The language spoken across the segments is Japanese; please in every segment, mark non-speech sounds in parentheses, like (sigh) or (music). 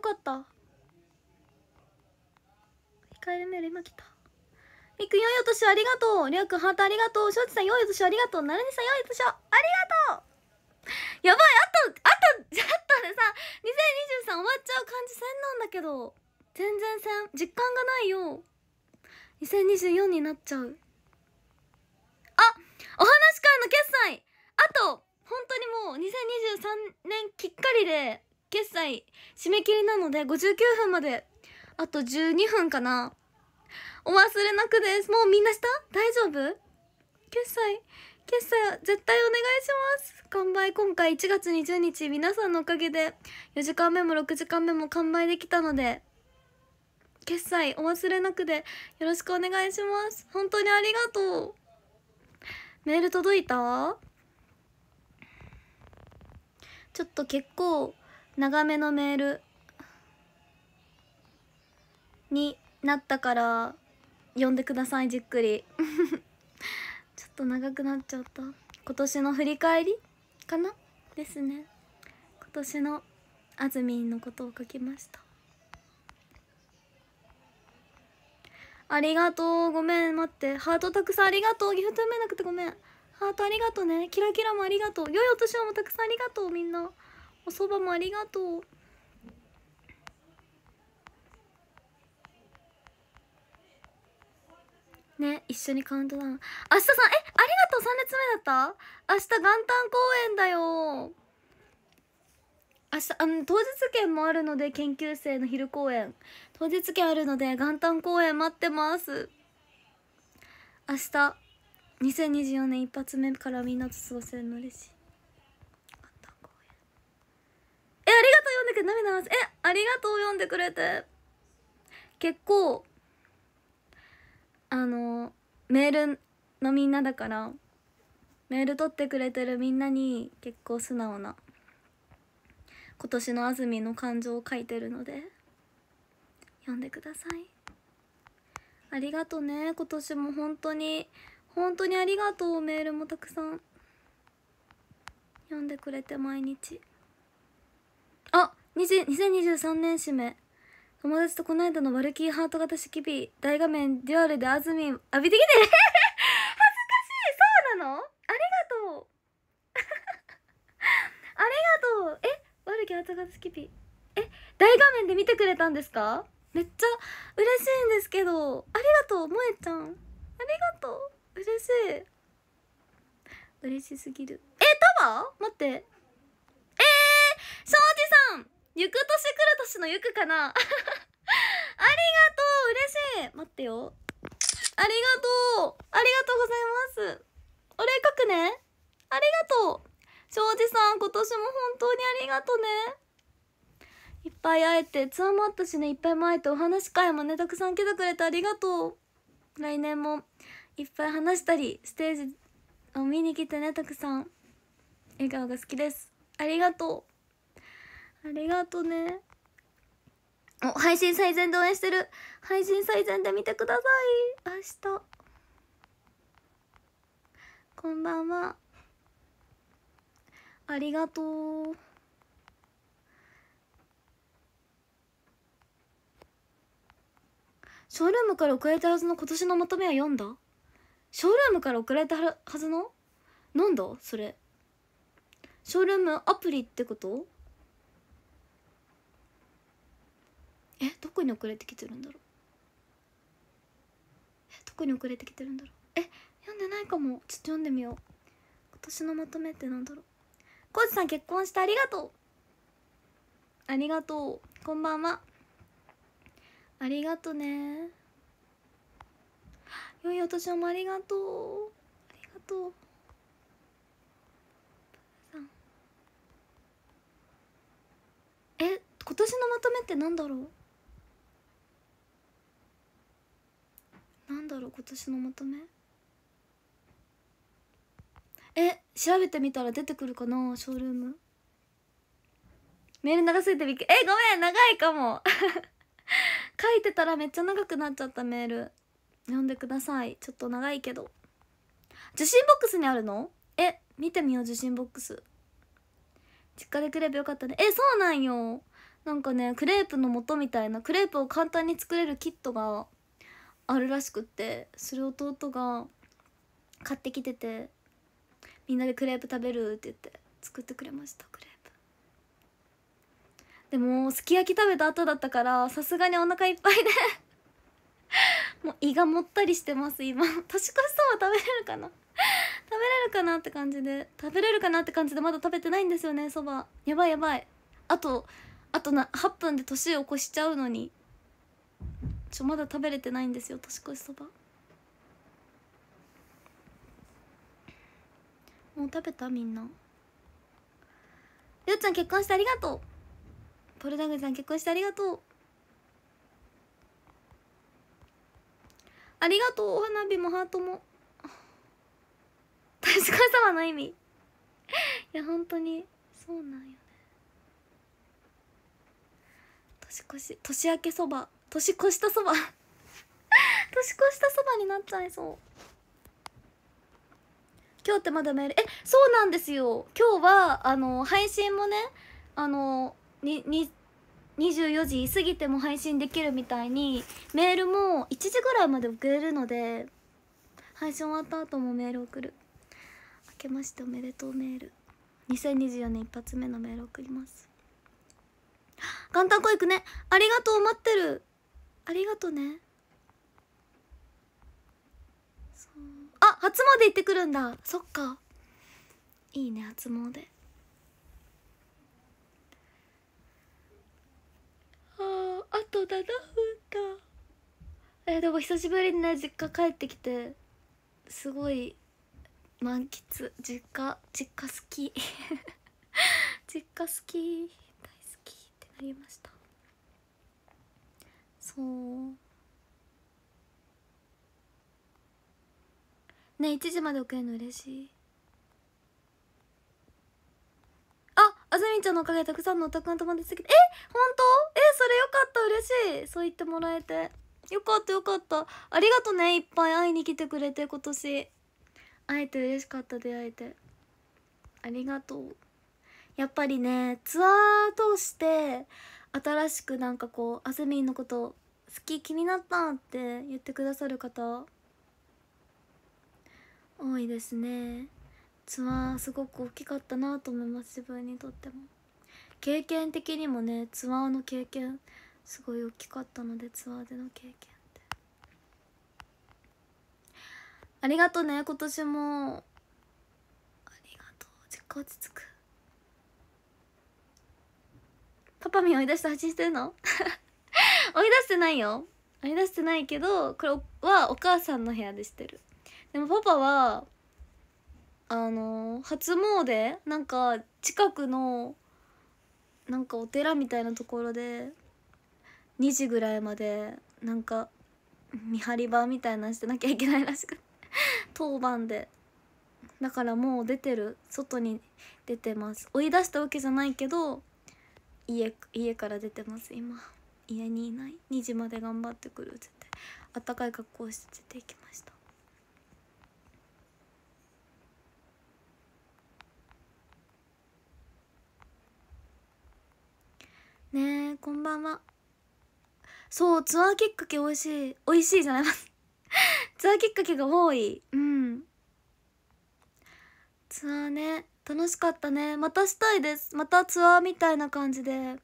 よかった1回目より今来たみくん良いお年ありがとうりょうくんハートありがとうしょうちさん良いお年ありがとうなるみさん良いお年をありがとうやばいあとあとちょっとでさ2023終わっちゃう感じせんなんだけど全然せん実感がないよ2024になっちゃうあお話会の決済あと本当にもう2023年きっかりで決済締め切りなので59分まであと12分かなお忘れなくですもうみんなした大丈夫決済決済絶対お願いします完売今回1月20日皆さんのおかげで4時間目も6時間目も完売できたので決済お忘れなくでよろしくお願いします本当にありがとうメール届いたちょっと結構長めのメールになったから呼んでくださいじっくり (laughs) ちょっと長くなっちゃった今年の振り返りかなですね今年のあずみんのことを書きましたありがとうごめん待ってハートたくさんありがとうギフト読めなくてごめんハートありがとうねキラキラもありがとう良いお年をもたくさんありがとうみんなお蕎麦もありがとうね一緒にカウントダウン明日さんえありがとう3列目だった明日元旦公演だよ明日あの当日券もあるので研究生の昼公演当日券あるので元旦公演待ってます明日2024年一発目からみんなと過ごせるの嬉しいありがとう読んでくれ、涙すえ、ありがとう読んでくれて。結構、あの、メールのみんなだから、メール取ってくれてるみんなに結構素直な、今年の安住の感情を書いてるので、読んでください。ありがとね、今年も本当に、本当にありがとうメールもたくさん読んでくれて毎日。2023年締め友達とこの間のワルキーハート型式 B 大画面デュアルで安住浴びてきて (laughs) 恥ずかしいそうなのありがとう (laughs) ありがとうえワルキーハート型式 B え大画面で見てくれたんですかめっちゃ嬉しいんですけどありがとう萌えちゃんありがとう嬉しい嬉しすぎるえタワー待ってえー、庄司さんゆく年くる年のゆくかな (laughs) ありがとう嬉しい待ってよ。ありがとうありがとうございますお礼書くねありがとう庄司さん今年も本当にありがとねいっぱい会えてツアーもあったしねいっぱい前とお話会もねたくさん来てくれてありがとう来年もいっぱい話したりステージを見に来てねたくさん笑顔が好きですありがとうありがとねお配信最善で応援してる配信最善で見てください明日こんばんはありがとうショールームから送られたはずの今年のまとめは読んだショールームから送られたはずのなんだそれショールームアプリってことえどこに遅れてきてるんだろうえどこに遅れてきてるんだろうえ読んでないかもちょっと読んでみよう今年のまとめってなんだろうコージさん結婚してありがとうありがとうこんばんはありがとうね良いお年をもありがとうありがとうえ今年のまとめってなんだろうなんだろう今年のまとめえ調べてみたら出てくるかなショールームメール長すぎてびっくりえごめん長いかも (laughs) 書いてたらめっちゃ長くなっちゃったメール読んでくださいちょっと長いけど受信ボックスにあるのえ見てみよう受信ボックス実家でクレープよかったねえそうなんよなんかねクレープの素みたいなクレープを簡単に作れるキットがあるらしくってそれ弟が買ってきてて「みんなでクレープ食べる」って言って作ってくれましたクレープでもすき焼き食べた後だったからさすがにお腹いっぱいで (laughs) もう胃がもったりしてます今年越しそば食べれるかな食べれるかなって感じで食べれるかなって感じでまだ食べてないんですよねそばやばいやばいあとあとな8分で年を越しちゃうのにちょまだ食べれてないんですよ年越しそばもう食べたみんなりょうちゃん結婚してありがとうポルダグさん結婚してありがとうありがとうお花火もハートも年越しそばの意味いや本当にそうなんよね年越し年明けそば年越したそば (laughs) 年越したそばになっちゃいそう今日ってまだメールえそうなんですよ今日はあの配信もねあのにに24時過ぎても配信できるみたいにメールも1時ぐらいまで送れるので配信終わった後もメール送る明けましておめでとうメール2024年一発目のメール送ります元旦保育ねありがとう待ってるありがとねあ初詣行ってくるんだそっかいいね初詣ああと7分かえでも久しぶりにね実家帰ってきてすごい満喫実家実家好き (laughs) 実家好き大好きってなりましたほうね一1時まで送れるの嬉しいああずみちゃんのおかげでたくさんのお宅の友達できてえ本当えそれよかった嬉しいそう言ってもらえてよかったよかったありがとねいっぱい会いに来てくれて今年会えて嬉しかった出会えてありがとうやっぱりねツアー通して新しくなんかこうあずみんのこと好き気になったって言ってくださる方多いですねツアーすごく大きかったなと思います自分にとっても経験的にもねツアーの経験すごい大きかったのでツアーでの経験ってありがとうね今年もありがとう実家落ち着くパパミを追い出して走信してんの追い出してないよ追い出してないけどこれはお母さんの部屋でしてるでもパパはあの初詣なんか近くのなんかお寺みたいなところで2時ぐらいまでなんか見張り場みたいなしてなきゃいけないらしく (laughs) 当番でだからもう出てる外に出てます追い出したわけじゃないけど家家から出てます今。家にいない2時まで頑張ってくるっつってあったかい格好をして出て行きましたねえこんばんはそうツアーきっかけ美味しい美味しいじゃない (laughs) ツアーきっかけが多いうんツアーね楽しかったねまたしたいですまたツアーみたいな感じで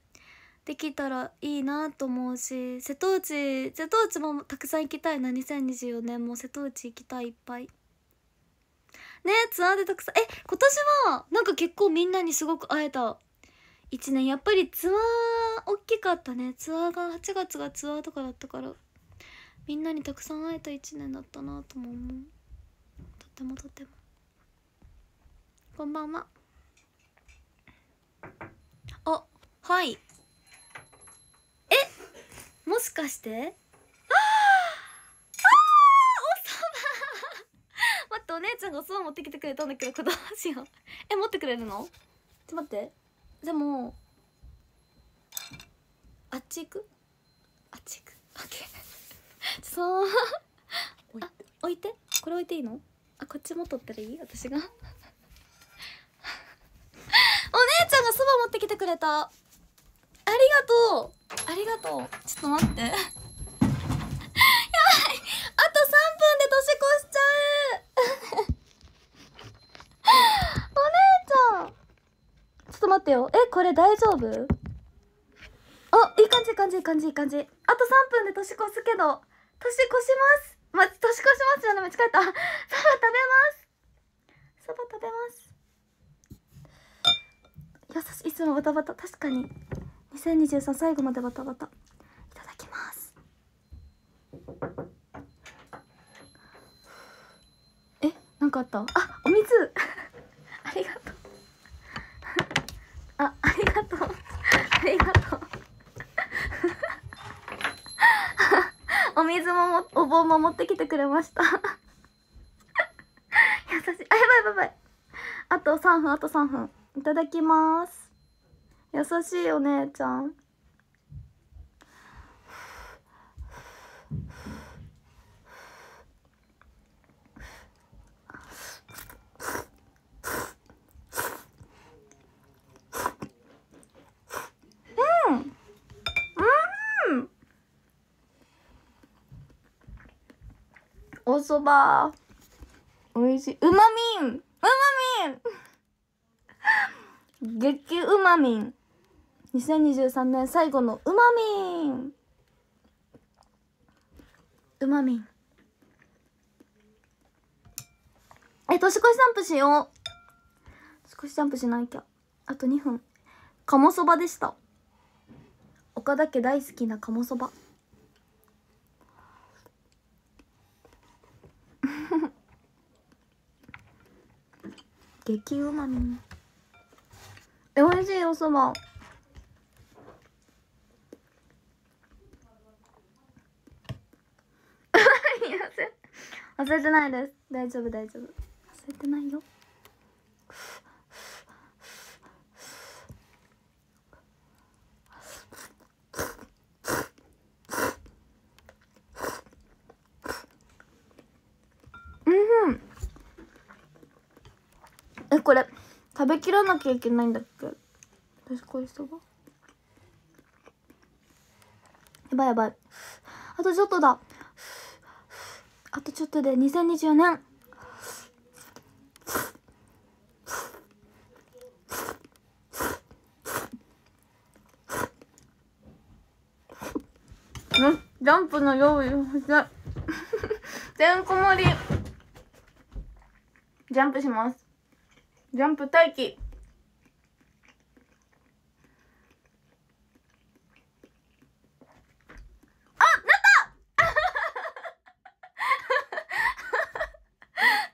できたらいいなと思うし瀬戸内瀬戸内もたくさん行きたいな2024年も瀬戸内行きたいいっぱい。ねツアーでたくさんえ今年はなんか結構みんなにすごく会えた1年やっぱりツアー大きかったねツアーが8月がツアーとかだったからみんなにたくさん会えた1年だったなとも思うとってもとってもこんばんはあはいもしかして (gasps) あーあおそば (laughs) 待ってお姉ちゃんがおそば持ってきてくれたんだけどこどうしようえ持ってくれるのちょ待ってでもあっち行くあっち行くオッそう (laughs) あ置いてこれ置いていいのあこっちも取ったらいい私が (laughs) お姉ちゃんがそば持ってきてくれたありがとうありがとうちょっと待って (laughs) やばいあと3分で年越しちゃう (laughs) お姉ちゃんちょっと待ってよえこれ大丈夫あいい感じいい感じいい感じいい感じあと3分で年越すけど年越しますま、年越しますよね、間違えたそば食べますそば食べます優しいいつもバタバタ確かに2023最後までバタバタいただきますえなんかあったあお水 (laughs) ありがとう (laughs) あありがとう (laughs) ありがとうお水ももお盆も持ってきてくれました優しいあやばいやばいやばいあと3分あと3分いただきます優しいお姉ちゃんおそばおいしいうまみんうまみん激うまみん2023年最後のうまみんうまみんえ年越しジャンプしよう少しジャンプしなきゃあと2分鴨そばでした岡田家大好きな鴨そば (laughs) 激うまみえ美味しいおそば忘れてないです大丈夫大丈夫忘れてないようんえこれ食べきらなきゃいけないんだっけ私こいつがやばいやばいあとちょっとだあとちょっとで2024年ジャンプの用意をして、てんこ盛り。ジャンプします。ジャンプ待機。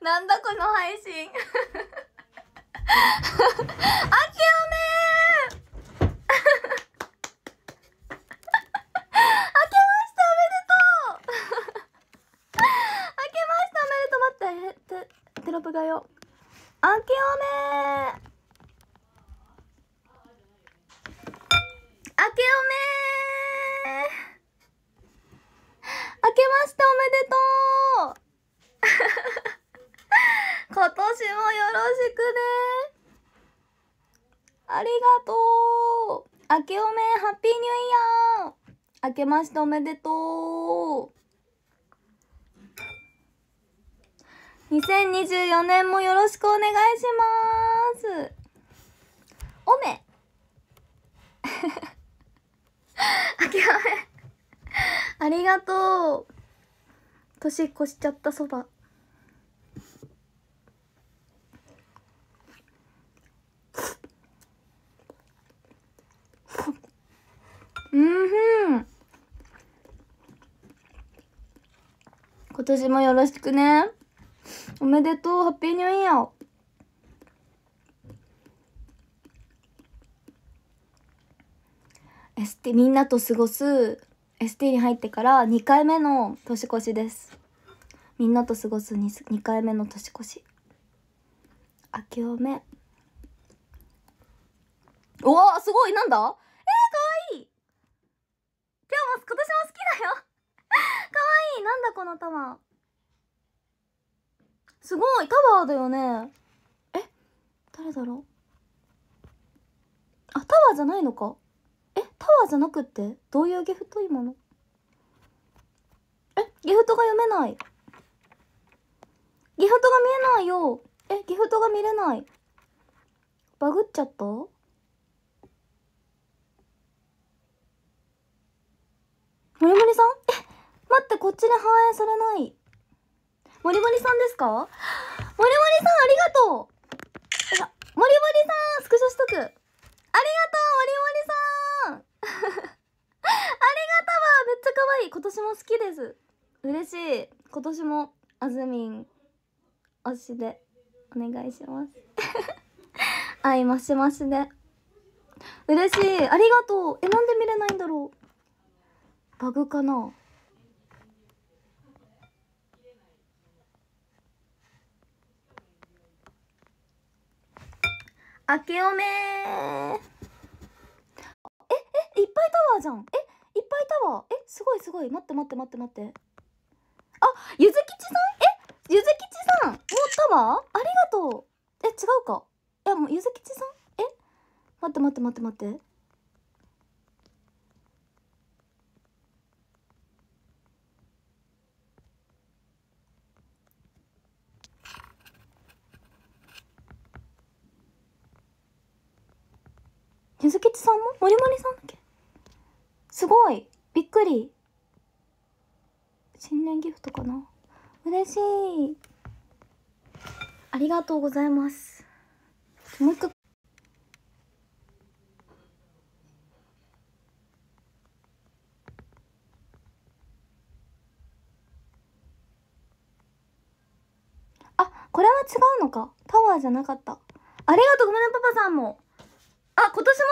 なんだこの配信あ (laughs) けおめあ (laughs) けましておめでとうあ (laughs) けましておめでとう待ってテテロップがよあけおめありがとう明けおめハッピーニューイヤー明けましておめでとう2024年もよろしくお願いしますおめ明 (laughs) けおめありがとう年越しちゃったそば年もよろしくね。おめでとう。ハッピーニューイヤー。ST みんなと過ごす ST に入ってから2回目の年越しですみんなと過ごす 2, 2回目の年越し明けおめおおすごいなんだえー、かわいい今日も今年も好きだよいなんだこのタワーすごいタワーだよねえ誰だろうあタワーじゃないのかえタワーじゃなくってどういうギフトいいものえギフトが読めないギフトが見えないよえギフトが見れないバグっちゃった森森さんえ待ってこっちで反映されないもりもりさんですかもりもりさんありがとういやもりもりさんスクショしとくありがとうもりもりさん (laughs) ありがとうめっちゃ可愛い今年も好きです嬉しい今年もあずみん推しでお願いします愛マシマシで嬉しいありがとうえなんで見れないんだろうバグかなあけおめえ、え、いっぱいタワーじゃん。え、いっぱいタワー。え、すごいすごい。待って待って待って待って。あ、ゆずきちさんえ、ゆずきちさんもうタワーありがとう。え、違うか。いや、もうゆずきちさんえ、待って待って待って待って。モリさんだけすごいびっくり新年ギフトかな嬉しいありがとうございますもう一回あこれは違うのかタワーじゃなかったありがとうごめんパパさんもあ、今年も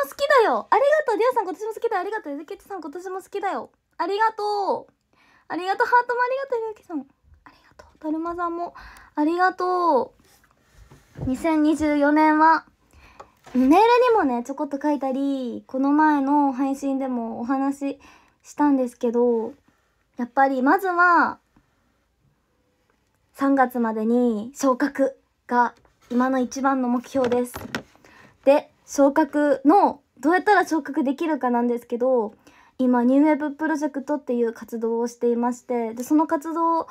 好きだよ。ありがとう。りゃさん今年も好きだよ。ありがとう。ゆずきちさん今年も好きだよ。ありがとう。ありがとう。ハートもありがとう。ゆずきさん。ありがとう。だるまさんもありがとう。2024年は、メールにもね、ちょこっと書いたり、この前の配信でもお話ししたんですけど、やっぱりまずは、3月までに昇格が今の一番の目標です。で、昇格のどうやったら昇格できるかなんですけど今ニューウェブプロジェクトっていう活動をしていましてでその活動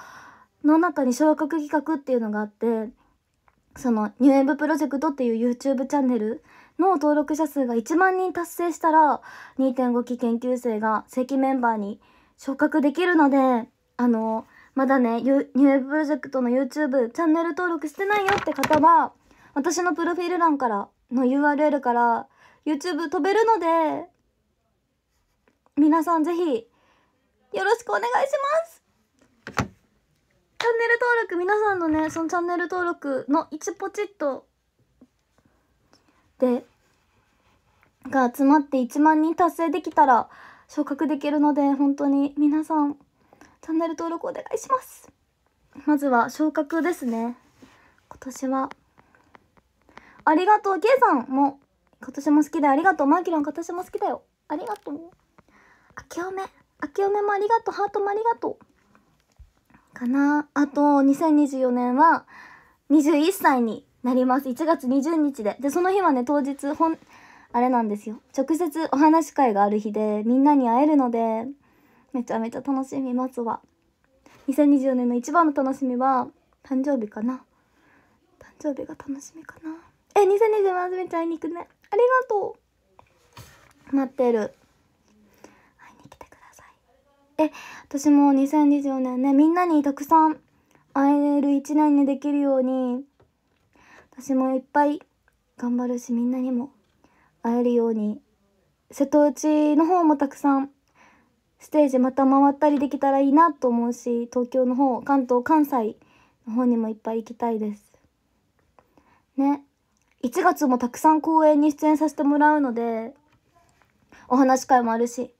の中に昇格企画っていうのがあってそのニューウェブプロジェクトっていう YouTube チャンネルの登録者数が1万人達成したら2.5期研究生が正規メンバーに昇格できるのであのまだねニューウェブプロジェクトの YouTube チャンネル登録してないよって方は私のプロフィール欄からの URL から YouTube 飛べるので、皆さんぜひ、よろしくお願いしますチャンネル登録、皆さんのね、そのチャンネル登録の1ポチッとで、が集まって1万人達成できたら昇格できるので、本当に皆さん、チャンネル登録お願いしますまずは昇格ですね。今年はありがとう、ケイさんも、今年も好きだよ。ありがとう。マーキュラン、今年も好きだよ。ありがとう。あけおめ。あけおめもありがとう。ハートもありがとう。かな。あと、2024年は、21歳になります。1月20日で。で、その日はね、当日、ん、あれなんですよ。直接お話会がある日で、みんなに会えるので、めちゃめちゃ楽しみますわ。2024年の一番の楽しみは、誕生日かな。誕生日が楽しみかな。え、2020ますめちゃん、会いに行くね。ありがとう。待ってる。会いに来てください。え、私も2024年ね、みんなにたくさん会える一年にできるように、私もいっぱい頑張るし、みんなにも会えるように、瀬戸内の方もたくさん、ステージまた回ったりできたらいいなと思うし、東京の方、関東、関西の方にもいっぱい行きたいです。ね。1月もたくさん公演に出演させてもらうので、お話会もあるし、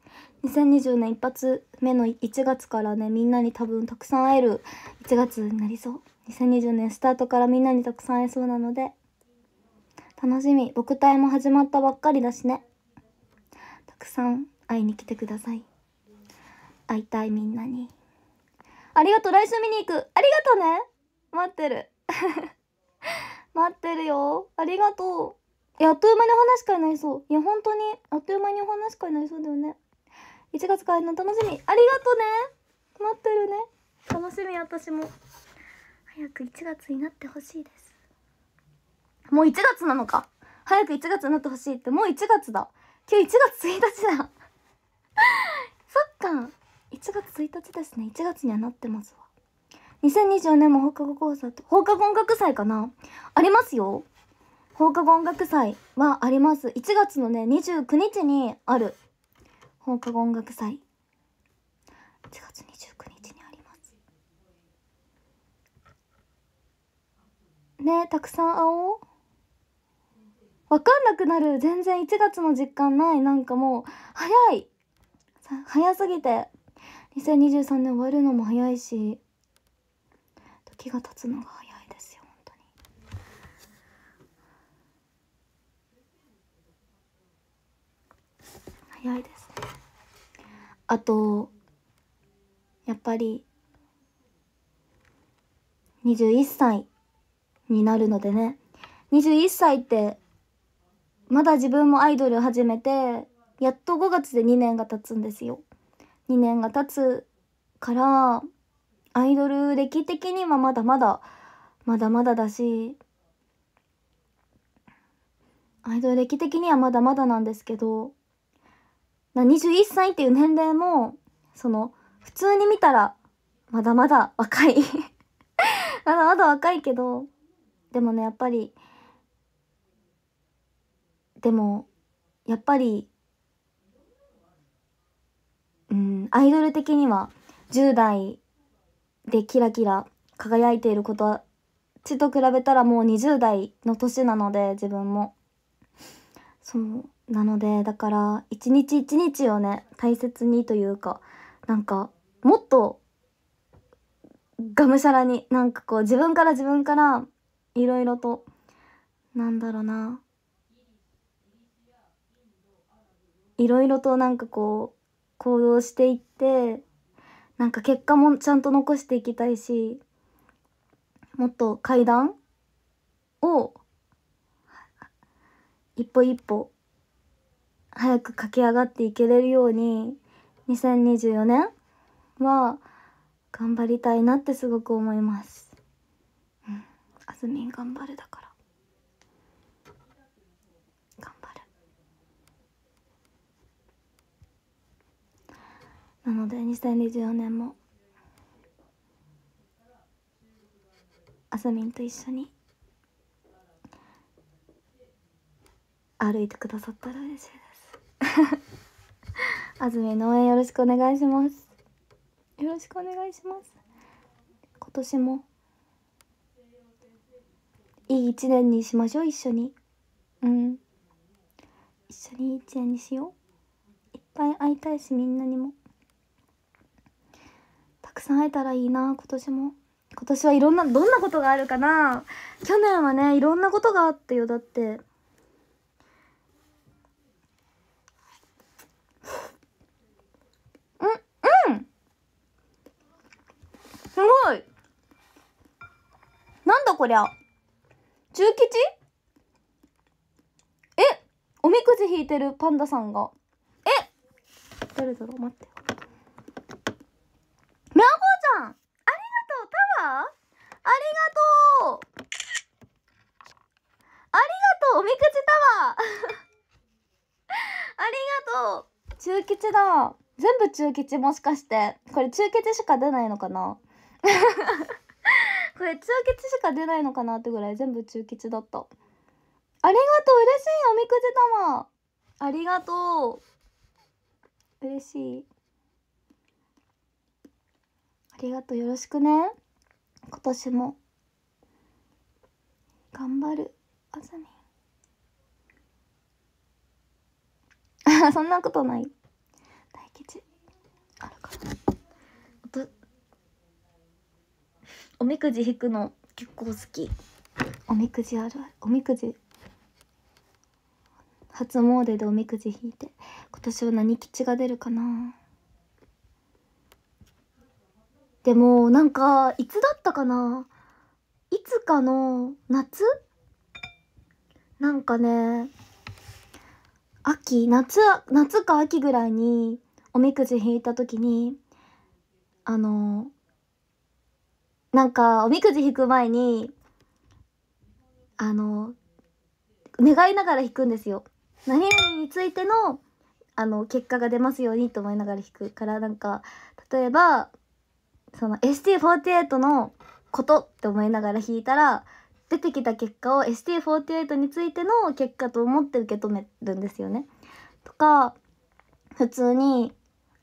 2020年一発目の1月からね、みんなに多分たくさん会える1月になりそう。2020年スタートからみんなにたくさん会えそうなので、楽しみ。僕隊も始まったばっかりだしね。たくさん会いに来てください。会いたいみんなに。ありがとう来週見に行くありがとうね待ってる待ってるよ。ありがとう。いや、あっという間にお話しかになりそう。いや、本当に、あっという間にお話しかになりそうだよね。1月からの楽しみ。ありがとうね。待ってるね。楽しみ、私も。早く1月になってほしいです。もう1月なのか。早く1月になってほしいって、もう1月だ。今日1月1日だ。(laughs) そっか。1月1日ですね。1月にはなってます2024年も放課後コンサート放課後音楽祭かなありますよ放課後音楽祭はあります1月のね29日にある放課後音楽祭1月29日にありますねたくさん会おう分かんなくなる全然1月の実感ないなんかもう早い早すぎて2023年終わるのも早いし気が立つのが早いですよ本当に。早いですね。あとやっぱり21歳になるのでね21歳ってまだ自分もアイドルを始めてやっと5月で2年が経つんですよ。2年が経つからアイドル歴的にはまだまだまだまだだしアイドル歴的にはまだまだなんですけど21歳っていう年齢もその普通に見たらまだまだ若い (laughs) まだまだ若いけどでもねやっぱりでもやっぱりうんアイドル的には10代でキラキラ輝いている子たちと比べたらもう20代の年なので自分もそうなのでだから一日一日をね大切にというかなんかもっとがむしゃらになんかこう自分から自分からいろいろとなんだろうないろいろとなんかこう行動していってなんか結果もちゃんと残していきたいしもっと階段を一歩一歩早く駆け上がっていけれるように2024年は頑張りたいなってすごく思います。うん、あずみん頑張るだからので2024年もあさみんと一緒に歩いてくださったら嬉しいです (laughs) あずみの応援よろしくお願いしますよろしくお願いします今年もいい一年にしましょう一緒にうん一緒にいい一年にしよういっぱい会いたいしみんなにもくさん会えたらいいな今年も今年はいろんなどんなことがあるかな去年はねいろんなことがあったよだってうんうんすごいなんだこりゃ中吉えおみくじ引いてるパンダさんがえ誰だろう待って吉だ全部中吉もしかしてこれ中吉しか出ないのかな (laughs) これ中吉しか出ないのかなってぐらい全部中吉だったありがとう嬉しいおみくじ玉ありがとう嬉しいありがとうよろしくね今年も頑張るあさみそんなことないあるかなおみくじ引くの結構好きおみくじあるあるおみくじ初詣でおみくじ引いて今年は何吉が出るかなでもなんかいつだったかないつかの夏なんかね秋夏夏か秋ぐらいにおみくじ引いた時にあのなんかおみくじ引く前にあの願いながら引くんですよ。何々についてのあの結果が出ますようにと思いながら引くからなんか例えばその ST48 のことって思いながら引いたら出てきた結果を ST48 についての結果と思って受け止めるんですよね。とか普通に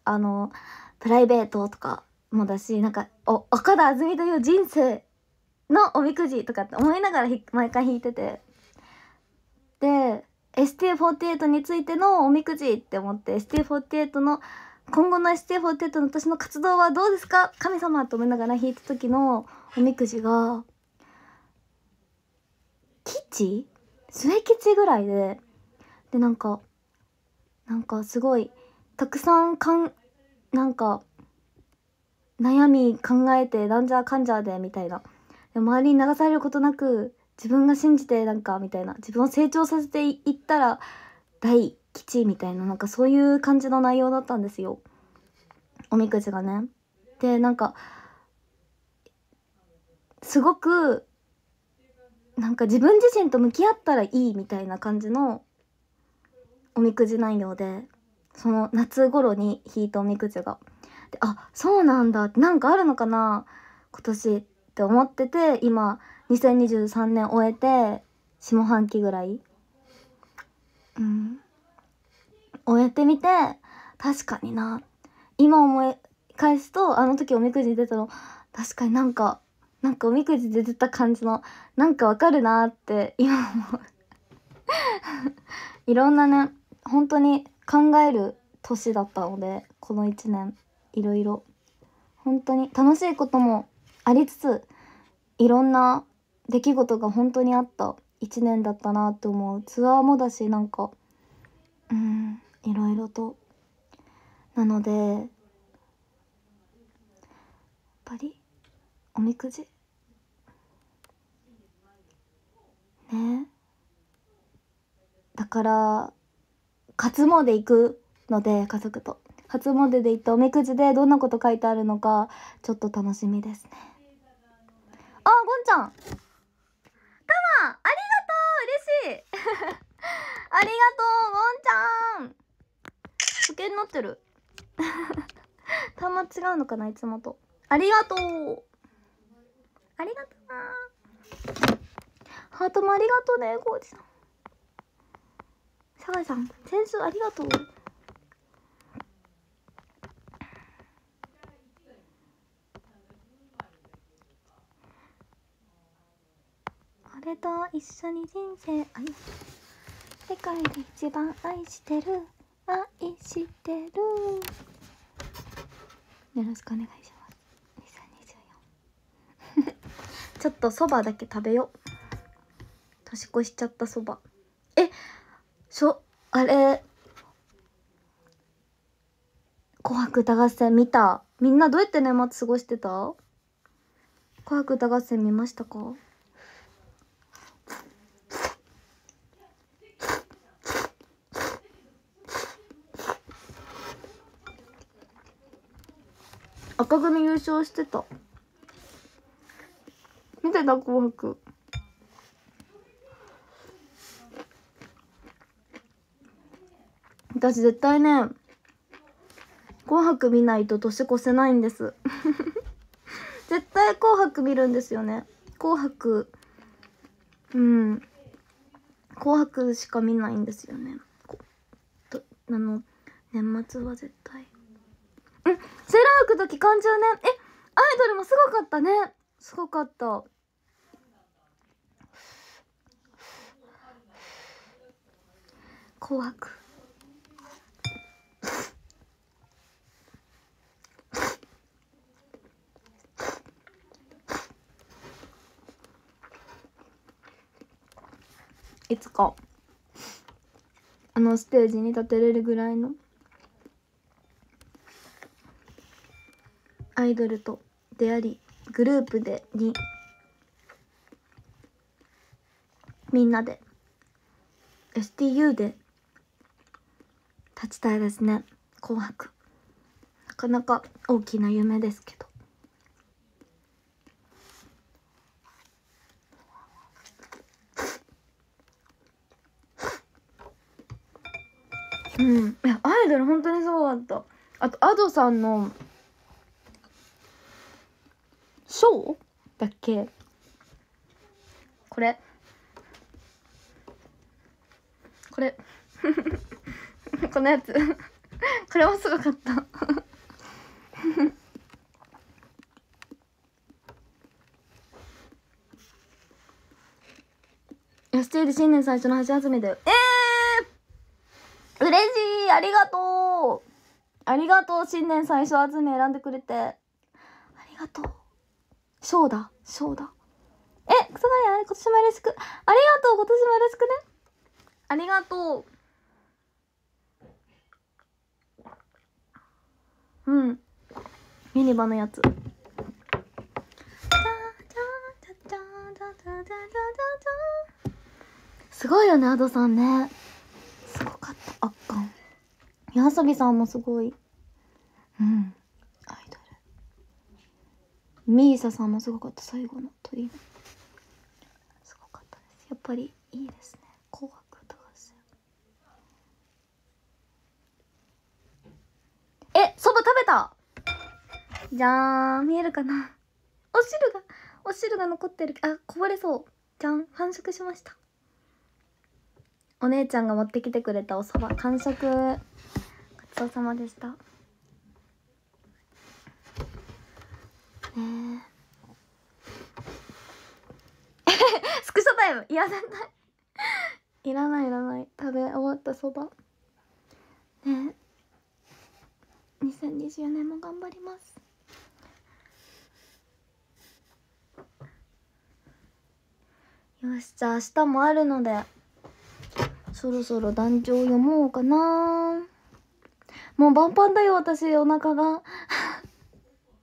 あの、プライベートとかもだし、なんか、お、岡田あずみという人生のおみくじとかって思いながら毎回引いてて。で、ST48 についてのおみくじって思って、ST48 の、今後の ST48 の私の活動はどうですか神様と思いながら引いた時のおみくじが、吉末吉ぐらいで、で、なんか、なんかすごいたくさんかんなんか悩み考えてなんじゃかんじゃでみたいなで周りに流されることなく自分が信じてなんかみたいな自分を成長させていったら大吉みたいななんかそういう感じの内容だったんですよおみくじがね。でなんかすごくなんか自分自身と向き合ったらいいみたいな感じのおみくじ内容でその夏頃に引いたおみくじが。であそうなんだなんかあるのかな今年って思ってて今2023年終えて下半期ぐらい、うん、終えてみて確かにな今思い返すとあの時おみくじ出たの確かになんかなんかおみくじ出出た感じのなんかわかるなって今も (laughs) いろんなね本当に考える年だったのでこの1年いろいろ本当に楽しいこともありつついろんな出来事が本当にあった1年だったなと思うツアーもだしなんかうんいろいろとなのでやっぱりおみくじねだから初詣行くので家族と初詣で行ったおみくじでどんなこと書いてあるのかちょっと楽しみですねあゴンちゃんたまありがとう嬉しい (laughs) ありがとうゴンちゃん時計になってるたま (laughs) 違うのかないつもとありがとうありがとうハートもありがとうねゴージさんサガさん、点数ありがとう。あれと一緒に人生愛世界で一番愛してる愛してるよろしくお願いします2024 (laughs) ちょっとそばだけ食べよ年越しちゃったそばそ、あれ、紅白歌合戦見た。みんなどうやって年末過ごしてた紅白歌合戦見ましたか赤組優勝してた。見てた紅白。私絶対ね、紅白見ないと年越せないんです (laughs) 絶対紅白見るんですよね。紅白、うん。紅白しか見ないんですよね。とあの、年末は絶対。うん、セーラー服と期間中ね。え、アイドルもすごかったね。すごかった。紅白。いつかあのステージに立てれるぐらいのアイドルと出会いグループでにみんなで STU で立ちたいですね「紅白」なかなか大きな夢ですけど。藤さんのショーだっけこれこれ (laughs) このやつ (laughs) これはすごかったやしている新年最初の箸集めだよええー、嬉しいありがとうありがとう新年最初あずみ選んでくれて。ありがとう。そうだ、そうだ。え、くそがや、今年もよろしく。ありがとう、今年もよろしくね。ありがとう。うん。ミニバのやつ。すごいよね、アドさんね。すごかった、圧巻。夜遊びさんもすごい。うん。アイドル。ミーサさんもすごかった。最後の鳥の。すごかったです。やっぱりいいですね。紅白歌合戦。え、そば食べたじゃーん。見えるかなお汁が、お汁が残ってる。あ、こぼれそう。じゃん。繁殖しました。お姉ちゃんが持ってきてくれたお蕎麦完食そうさまでしたね (laughs) スクショタイムいや絶対いらないいらない食べ終わったそばね2024年も頑張りますよしじゃあ明日もあるのでそろそろ壇上読もうかなもうパンパンだよ、私、お腹が。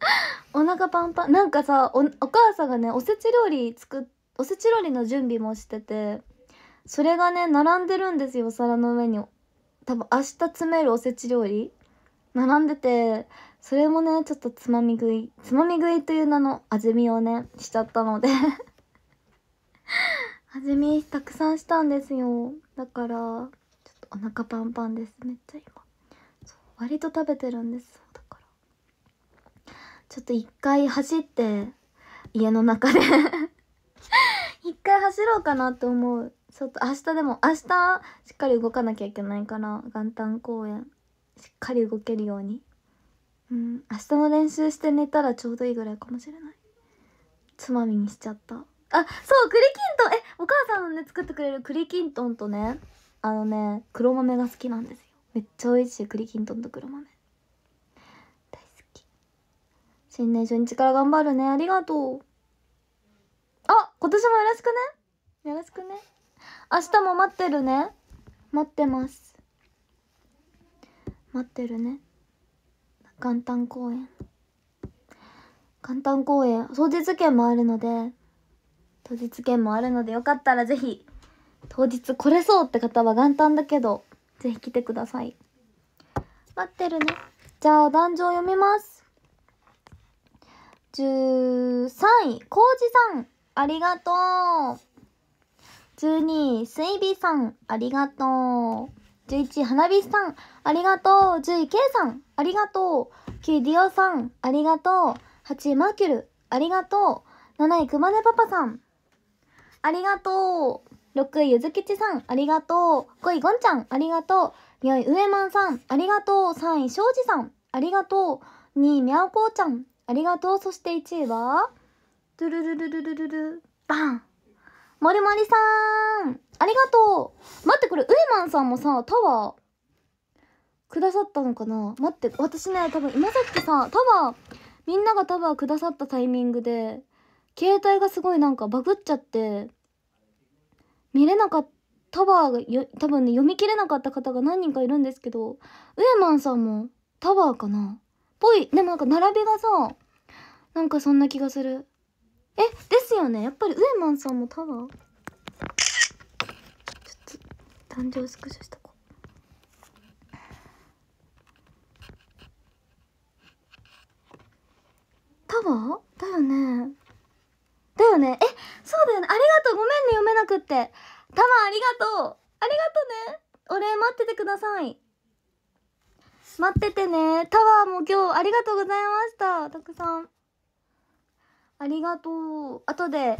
(laughs) お腹パンパン。なんかさお、お母さんがね、おせち料理作っ、おせち料理の準備もしてて、それがね、並んでるんですよ、お皿の上に。多分明日詰めるおせち料理並んでて、それもね、ちょっとつまみ食い、つまみ食いという名の味見をね、しちゃったので (laughs) 味見たくさんしたんですよ。だから、ちょっとお腹パンパンです、めっちゃ今。割と食べてるんですだからちょっと一回走って家の中で (laughs) 一回走ろうかなって思うちょっと明日でも明日しっかり動かなきゃいけないから元旦公演しっかり動けるようにうん明日の練習して寝たらちょうどいいぐらいかもしれないつまみにしちゃったあそう栗きんとんえお母さんのね作ってくれる栗きんとんとねあのね黒豆が好きなんですよめっちゃ美味しい栗きんとんと黒豆大好き新年初日から頑張るねありがとうあ今年もよろしくねよろしくね明日も待ってるね待ってます待ってるね元旦公演元旦公演当日券もあるので当日券もあるのでよかったらぜひ当日来れそうって方は元旦だけどぜひ来てください。待ってるね。じゃあ、壇上読みます。13位、こうじさん、ありがとう。12位、水美さん、ありがとう。11位、花火さん、ありがとう。10位、K さん、ありがとう。9位、ディオさん、ありがとう。8位、マーキュル、ありがとう。7位、くまねパパさん、ありがとう。6位ゆずきちさんありがとう5位ごんちゃんありがとう4位ウえマンさんありがとう3位しょうじさんありがとう2位みゃおこうちゃんありがとうそして1位はドゥルルルルルルルバンまるまりさんありがとう待ってこれウえマンさんもさタワーくださったのかな待って私ね多分今さっきさタワーみんながタワーくださったタイミングで携帯がすごいなんかバグっちゃって見れなかったタワーがよ多分ね読み切れなかった方が何人かいるんですけどウエマンさんもタワーかなぽいでもなんか並びがさなんかそんな気がするえですよねやっぱりウエマンさんもタワーちょっと誕生スクショしたタワーだよねだよねえそうだよねあれがくって。たまありがとうありがとうねお礼待っててください待っててね。タワーも今日ありがとうございました。たくさん。ありがとう。後で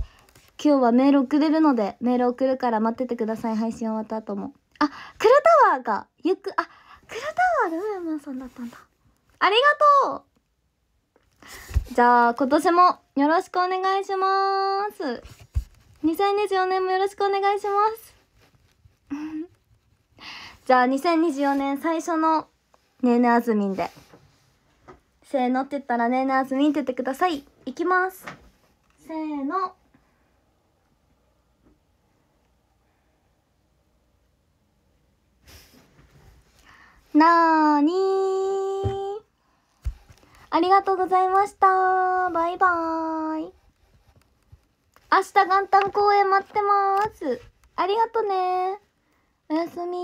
今日はメール送れるので、メール送るから待っててください。配信終わった後も。あ、クルタワーが、ゆく、あ、クラタワーでウーマさんだったんだ。ありがとうじゃあ今年もよろしくお願いします。2024年もよろしくお願いします (laughs) じゃあ2024年最初のねえねあずみんでせーのって言ったらねえねあずみんって言ってくださいいきますせーのなーにーありがとうございました。バイバーイ。明日元旦公演待ってます。ありがとね。おやすみ。